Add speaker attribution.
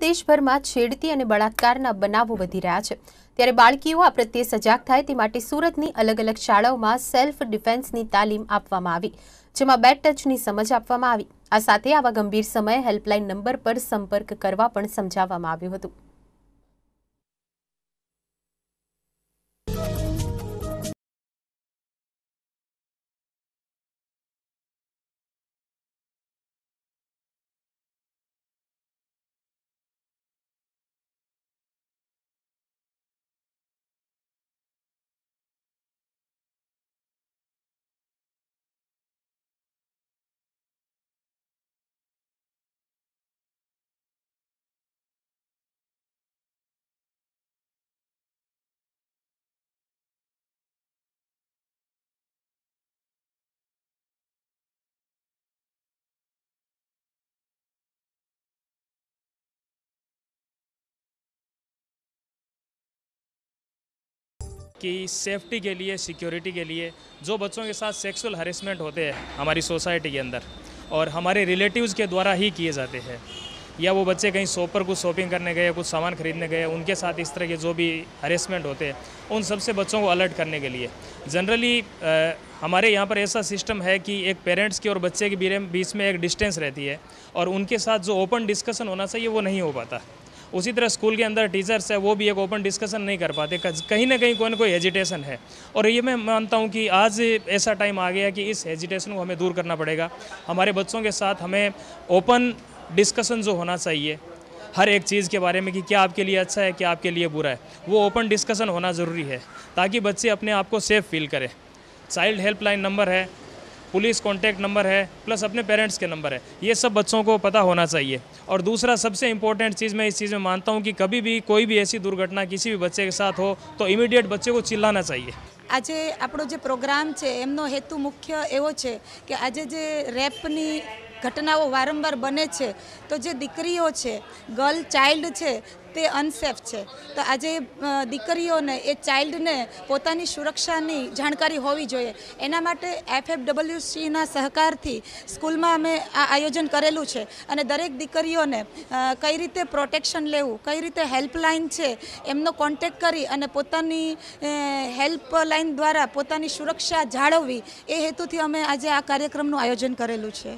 Speaker 1: દેશભરમાં છેડતી અને બળાત્કારના બનાવો વધી રહ્યા છે ત્યારે બાળકીઓ આ પ્રત્યે સજાગ થાય તે માટે સુરતની અલગ અલગ શાળાઓમાં સેલ્ફ ડિફેન્સની તાલીમ આપવામાં આવી જેમાં બે ટચની સમજ આપવામાં આવી આ સાથે આવા ગંભીર સમયે હેલ્પલાઇન નંબર પર સંપર્ક કરવા પણ સમજાવવામાં આવ્યું હતું
Speaker 2: कि सेफ्टी के लिए सिक्योरिटी के लिए जो बच्चों के साथ सेक्सुअल हरेसमेंट होते हैं हमारी सोसाइटी के अंदर और हमारे रिलेटिव्स के द्वारा ही किए जाते हैं या वो बच्चे कहीं शॉप पर कुछ शॉपिंग करने गए कुछ सामान खरीदने गए उनके साथ इस तरह के जो भी हरेसमेंट होते हैं उन सबसे बच्चों को अलर्ट करने के लिए जनरली हमारे यहाँ पर ऐसा सिस्टम है कि एक पेरेंट्स के और बच्चे के बीच में एक डिस्टेंस रहती है और उनके साथ जो ओपन डिस्कशन होना चाहिए वो नहीं हो पाता उसी तरह स्कूल के अंदर टीचर्स है वो भी एक ओपन डिस्कशन नहीं कर पाते कहीं ना कहीं कोई ना कोई हेजिटेशन है और ये मैं मानता हूँ कि आज ऐसा टाइम आ गया है कि इस हेजिटेशन को हमें दूर करना पड़ेगा हमारे बच्चों के साथ हमें ओपन डिस्कशन जो होना चाहिए हर एक चीज़ के बारे में कि क्या आपके लिए अच्छा है क्या आपके लिए बुरा है वो ओपन डिस्कशन होना ज़रूरी है ताकि बच्चे अपने आप को सेफ़ फील करें चाइल्ड हेल्पलाइन नंबर है पुलिस कॉन्टैक्ट नंबर है प्लस अपने पेरेंट्स के नंबर है ये सब बच्चों को पता होना चाहिए और दूसरा सबसे इंपॉर्टेंट चीज़ मैं इस चीज़ में मानता हूँ कि कभी भी कोई भी ऐसी दुर्घटना किसी भी बच्चे के साथ हो तो इमीडिएट बच्चे को चिल्लाना चाहिए
Speaker 3: आज आप प्रोग्राम है છે हेतु मुख्य एवं है कि आज जे रेपनी ઘટનાઓ વારંવાર બને છે તો જે દીકરીઓ છે ગર્લ ચાઇલ્ડ છે તે અનસેફ છે તો આજે દીકરીઓને એ ચાઇલ્ડને પોતાની સુરક્ષાની જાણકારી હોવી જોઈએ એના માટે એફએફડબલ્યુસીના સહકારથી સ્કૂલમાં અમે આ આયોજન કરેલું છે અને દરેક દીકરીઓને કઈ રીતે પ્રોટેક્શન લેવું કઈ રીતે હેલ્પલાઇન છે એમનો કોન્ટેક કરી અને પોતાની હેલ્પલાઇન દ્વારા પોતાની સુરક્ષા જાળવવી એ હેતુથી અમે આજે આ કાર્યક્રમનું આયોજન કરેલું છે